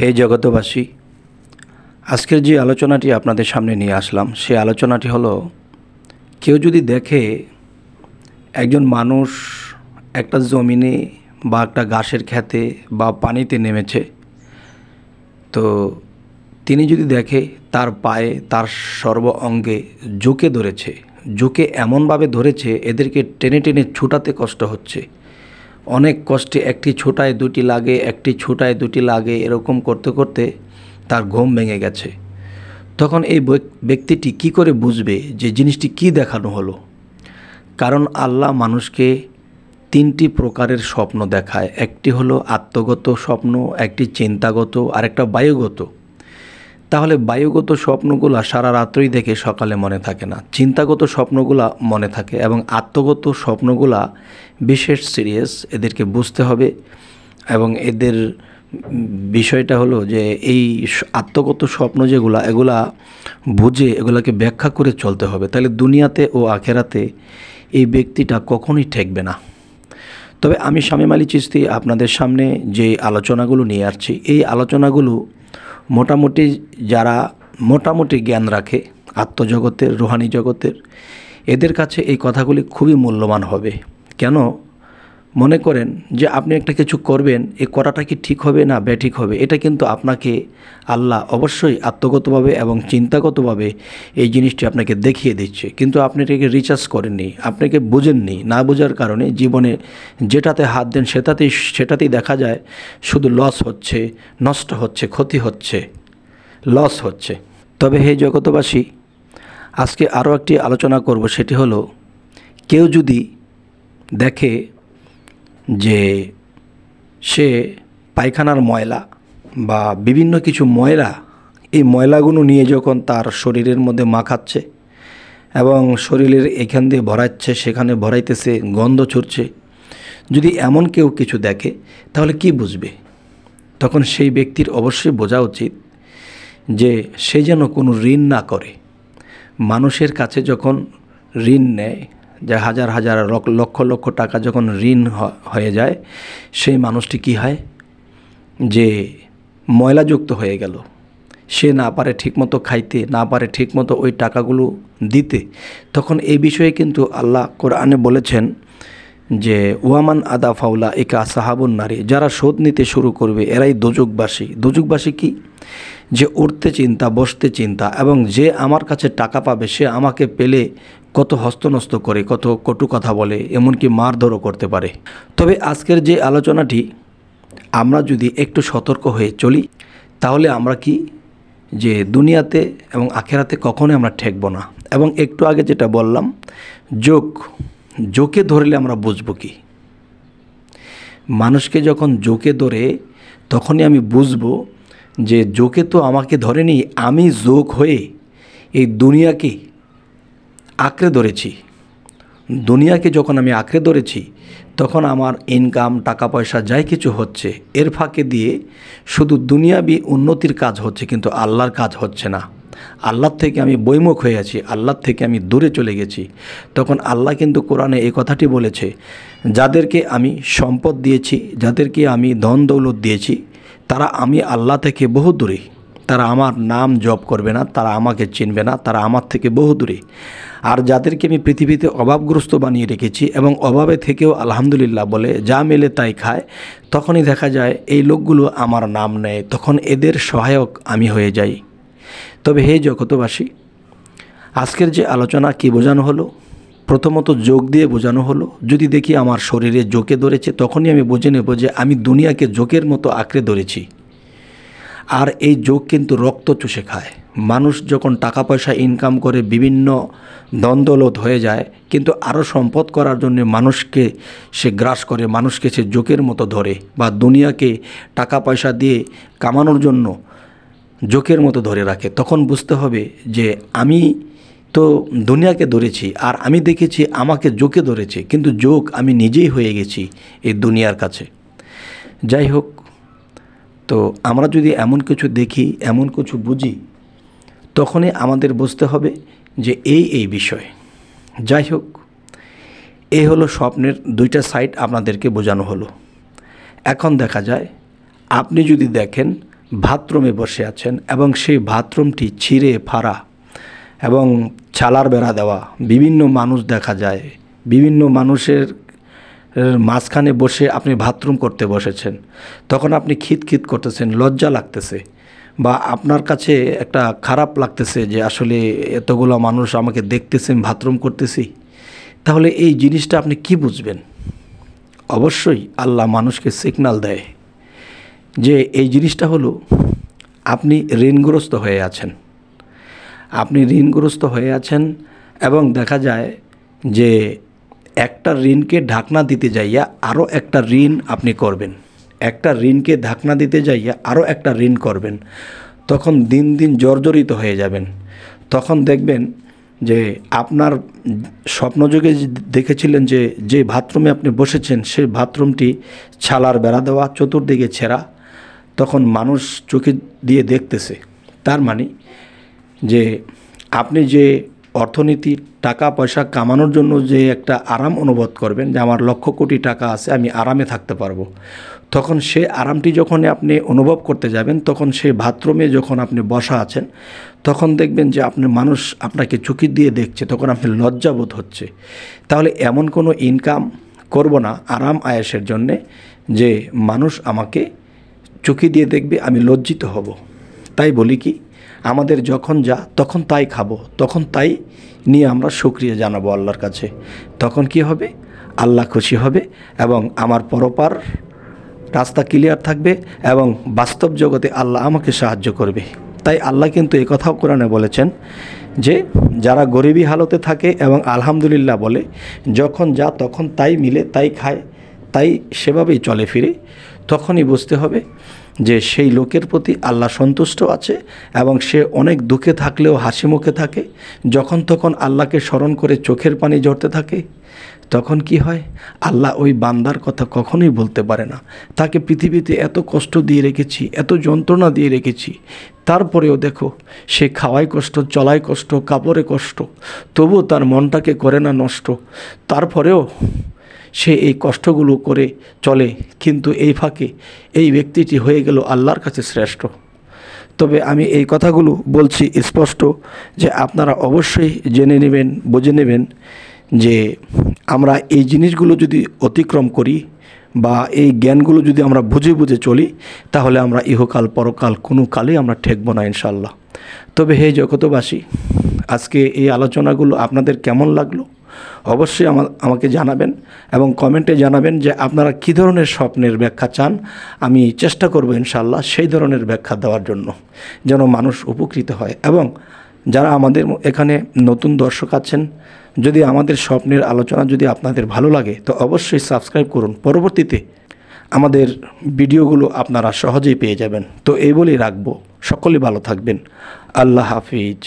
হে জগতবাসী আজকের যে আলোচনাটি আপনাদের সামনে নিয়ে আসলাম সে আলোচনাটি হলো কেউ যদি দেখে একজন মানুষ একটা জমিনে বা একটা গাছের খেতে বা পানিতে নেমেছে তো তিনি যদি দেখে তার পায়ে তার সর্ব অঙ্গে জোকে ধরেছে জোকে এমনভাবে ধরেছে এদেরকে টেনে টেনে ছুটাতে কষ্ট হচ্ছে অনেক কষ্টে একটি ছোটায় দুটি লাগে একটি ছোটায় দুটি লাগে এরকম করতে করতে তার ঘুম ভেঙে গেছে তখন এই ব্যক্তিটি কি করে বুঝবে যে জিনিসটি কি দেখানো হলো কারণ আল্লাহ মানুষকে তিনটি প্রকারের স্বপ্ন দেখায় একটি হলো আত্মগত স্বপ্ন একটি চিন্তাগত আর একটা বায়ুগত তাহলে বায়ুগত স্বপ্নগুলা সারা রাত্রই দেখে সকালে মনে থাকে না চিন্তাগত স্বপ্নগুলা মনে থাকে এবং আত্মগত স্বপ্নগুলা বিশেষ সিরিয়াস এদেরকে বুঝতে হবে এবং এদের বিষয়টা হলো যে এই আত্মগত স্বপ্ন যেগুলা এগুলা বুঝে এগুলাকে ব্যাখ্যা করে চলতে হবে তাহলে দুনিয়াতে ও আখেরাতে এই ব্যক্তিটা কখনোই ঠেকবে না তবে আমি শামীম আলী চিস্তি আপনাদের সামনে যে আলোচনাগুলো নিয়ে আসছি এই আলোচনাগুলো মোটামুটি যারা মোটামুটি জ্ঞান রাখে আত্মজগতের রোহানি জগতের এদের কাছে এই কথাগুলি খুবই মূল্যবান হবে কেন মনে করেন যে আপনি একটা কিছু করবেন এ করাটা কি ঠিক হবে না ব্যাঠিক হবে এটা কিন্তু আপনাকে আল্লাহ অবশ্যই আত্মগতভাবে এবং চিন্তাগতভাবে এই জিনিসটি আপনাকে দেখিয়ে দিচ্ছে কিন্তু আপনি এটাকে রিচার্জ করেননি আপনাকে বোঝেননি না বোঝার কারণে জীবনে যেটাতে হাত দেন সেটাতেই সেটাতেই দেখা যায় শুধু লস হচ্ছে নষ্ট হচ্ছে ক্ষতি হচ্ছে লস হচ্ছে তবে হে জগতবাসী আজকে আরও একটি আলোচনা করব সেটি হলো কেউ যদি দেখে যে সে পায়খানার ময়লা বা বিভিন্ন কিছু ময়লা এই ময়লাগুলো নিয়ে যখন তার শরীরের মধ্যে মাখাচ্ছে এবং শরীরের এখান দিয়ে ভরাচ্ছে সেখানে ভরাইতেছে গন্ধ ছুটছে যদি এমন কেউ কিছু দেখে তাহলে কি বুঝবে তখন সেই ব্যক্তির অবশ্যই বোঝা উচিত যে সে যেন কোনো ঋণ না করে মানুষের কাছে যখন ঋণ নেয় যে হাজার হাজার লক্ষ লক্ষ টাকা যখন ঋণ হয়ে যায় সেই মানুষটি কি হয় যে ময়লাযুক্ত হয়ে গেল সে না পারে ঠিকমতো খাইতে না পারে ঠিকমতো ওই টাকাগুলো দিতে তখন এই বিষয়ে কিন্তু আল্লাহ কোরআনে বলেছেন যে ওয়ামান আদা ফাউলা একা সাহাবুন নারী যারা শোধ নিতে শুরু করবে এরাই দোজকবাসী দোজকবাসী কি যে উঠতে চিন্তা বসতে চিন্তা এবং যে আমার কাছে টাকা পাবে সে আমাকে পেলে কত হস্তনস্ত করে কত কটু কথা বলে এমনকি মারধরও করতে পারে তবে আজকের যে আলোচনাটি আমরা যদি একটু সতর্ক হয়ে চলি তাহলে আমরা কি যে দুনিয়াতে এবং আখেরাতে কখনোই আমরা ঠেকব না এবং একটু আগে যেটা বললাম যোগ জোকে ধরলে আমরা বুঝব কি মানুষকে যখন জোকে ধরে তখনই আমি বুঝব যে জোকে তো আমাকে ধরেনি আমি যোগ হয়ে এই দুনিয়াকে আঁকড়ে ধরেছি দুনিয়াকে যখন আমি আঁকড়ে ধরেছি তখন আমার ইনকাম টাকা পয়সা যাই কিছু হচ্ছে এর ফাঁকে দিয়ে শুধু দুনিয়াবি উন্নতির কাজ হচ্ছে কিন্তু আল্লাহর কাজ হচ্ছে না আল্লাহর থেকে আমি বৈমুখ হয়ে আছি আল্লাহর থেকে আমি দূরে চলে গেছি তখন আল্লাহ কিন্তু কোরআনে এই কথাটি বলেছে যাদেরকে আমি সম্পদ দিয়েছি যাদেরকে আমি ধন দৌলত দিয়েছি তারা আমি আল্লাহ থেকে বহু দূরে তারা আমার নাম জপ করবে না তারা আমাকে চিনবে না তারা আমার থেকে বহু দূরে আর যাদেরকে আমি পৃথিবীতে অভাবগ্রস্ত বানিয়ে রেখেছি এবং অভাবে থেকেও আলহামদুলিল্লাহ বলে যা মেলে তাই খায় তখনই দেখা যায় এই লোকগুলো আমার নাম নেয় তখন এদের সহায়ক আমি হয়ে যাই তবে হে জগতবাসী আজকের যে আলোচনা কি বোঝানো হলো প্রথমত যোগ দিয়ে বোঝানো হলো যদি দেখি আমার শরীরে জোকে ধরেছে তখনই আমি বুঝে নেব যে আমি দুনিয়াকে জোকের মতো আঁকড়ে ধরেছি আর এই যোগ কিন্তু রক্ত চুষে খায় মানুষ যখন টাকা পয়সা ইনকাম করে বিভিন্ন দ্বন্দ্বলোধ হয়ে যায় কিন্তু আরও সম্পদ করার জন্য মানুষকে সে গ্রাস করে মানুষকে সে যোগের মতো ধরে বা দুনিয়াকে টাকা পয়সা দিয়ে কামানোর জন্য জোকের মতো ধরে রাখে তখন বুঝতে হবে যে আমি তো দুনিয়াকে ধরেছি আর আমি দেখেছি আমাকে জোকে ধরেছে কিন্তু যোগ আমি নিজেই হয়ে গেছি এই দুনিয়ার কাছে যাই হোক তো আমরা যদি এমন কিছু দেখি এমন কিছু বুঝি তখনই আমাদের বুঝতে হবে যে এই এই বিষয় যাই হোক এ হলো স্বপ্নের দুইটা সাইড আপনাদেরকে বোঝানো হলো এখন দেখা যায় আপনি যদি দেখেন বাথরুমে বসে আছেন এবং সেই বাথরুমটি ছিঁড়ে ফাড়া এবং ছালার বেড়া দেওয়া বিভিন্ন মানুষ দেখা যায় বিভিন্ন মানুষের মাঝখানে বসে আপনি বাথরুম করতে বসেছেন তখন আপনি খিতখিত করতেছেন লজ্জা লাগতেছে বা আপনার কাছে একটা খারাপ লাগতেছে যে আসলে এতগুলো মানুষ আমাকে দেখতেছেন বাথরুম করতেছি তাহলে এই জিনিসটা আপনি কি বুঝবেন অবশ্যই আল্লাহ মানুষকে সিগনাল দেয় যে এই জিনিসটা হলো আপনি ঋণগ্রস্ত হয়ে আছেন আপনি ঋণগ্রস্ত হয়ে আছেন এবং দেখা যায় যে একটা ঋণকে ঢাকনা দিতে যাইয়া আরও একটা ঋণ আপনি করবেন একটা ঋণকে ঢাকনা দিতে যাইয়া আরও একটা ঋণ করবেন তখন দিন দিন জর্জরিত হয়ে যাবেন তখন দেখবেন যে আপনার স্বপ্নযোগে দেখেছিলেন যে যে বাথরুমে আপনি বসেছেন সেই বাথরুমটি ছালার বেড়া দেওয়া চতুর্দিকে ছেঁড়া তখন মানুষ চোখে দিয়ে দেখতেছে তার মানে যে আপনি যে অর্থনীতি টাকা পয়সা কামানোর জন্য যে একটা আরাম অনুভব করবেন যে আমার লক্ষ কোটি টাকা আছে আমি আরামে থাকতে পারবো তখন সে আরামটি যখন আপনি অনুভব করতে যাবেন তখন সেই বাথরুমে যখন আপনি বসা আছেন তখন দেখবেন যে আপনি মানুষ আপনাকে চুকি দিয়ে দেখছে তখন আপনি লজ্জাবোধ হচ্ছে তাহলে এমন কোনো ইনকাম করব না আরাম আয়াসের জন্যে যে মানুষ আমাকে চুকি দিয়ে দেখবে আমি লজ্জিত হব তাই বলি কি আমাদের যখন যা তখন তাই খাবো তখন তাই নিয়ে আমরা সুক্রিয়া জানাবো আল্লাহর কাছে তখন কি হবে আল্লাহ খুশি হবে এবং আমার পরপার রাস্তা ক্লিয়ার থাকবে এবং বাস্তব জগতে আল্লাহ আমাকে সাহায্য করবে তাই আল্লাহ কিন্তু এ কথাও কোরআনে বলেছেন যে যারা গরিবী হালতে থাকে এবং আলহামদুলিল্লাহ বলে যখন যা তখন তাই মিলে তাই খায় তাই সেভাবেই চলে ফিরে তখনই বুঝতে হবে যে সেই লোকের প্রতি আল্লাহ সন্তুষ্ট আছে এবং সে অনেক দুঃখে থাকলেও হাসি মুখে থাকে যখন তখন আল্লাহকে স্মরণ করে চোখের পানি ঝরতে থাকে তখন কি হয় আল্লাহ ওই বান্দার কথা কখনোই বলতে পারে না তাকে পৃথিবীতে এত কষ্ট দিয়ে রেখেছি এত যন্ত্রণা দিয়ে রেখেছি তারপরেও দেখো সে খাওয়ায় কষ্ট চলায় কষ্ট কাপড়ে কষ্ট তবু তার মনটাকে করে না নষ্ট তারপরেও সে এই কষ্টগুলো করে চলে কিন্তু এই ফাঁকে এই ব্যক্তিটি হয়ে গেল আল্লাহর কাছে শ্রেষ্ঠ তবে আমি এই কথাগুলো বলছি স্পষ্ট যে আপনারা অবশ্যই জেনে নেবেন বুঝে নেবেন যে আমরা এই জিনিসগুলো যদি অতিক্রম করি বা এই জ্ঞানগুলো যদি আমরা বুঝে বুঝে চলি তাহলে আমরা ইহকাল পরকাল কোনো কালেই আমরা ঠেকব না ইনশাল্লাহ তবে হে জগতবাসী আজকে এই আলোচনাগুলো আপনাদের কেমন লাগলো অবশ্যই আমাকে জানাবেন এবং কমেন্টে জানাবেন যে আপনারা কী ধরনের স্বপ্নের ব্যাখ্যা চান আমি চেষ্টা করব ইনশাল্লাহ সেই ধরনের ব্যাখ্যা দেওয়ার জন্য যেন মানুষ উপকৃত হয় এবং যারা আমাদের এখানে নতুন দর্শক আছেন যদি আমাদের স্বপ্নের আলোচনা যদি আপনাদের ভালো লাগে তো অবশ্যই সাবস্ক্রাইব করুন পরবর্তীতে আমাদের ভিডিওগুলো আপনারা সহজেই পেয়ে যাবেন তো এই বলেই রাখবো সকলে ভালো থাকবেন আল্লাহ হাফিজ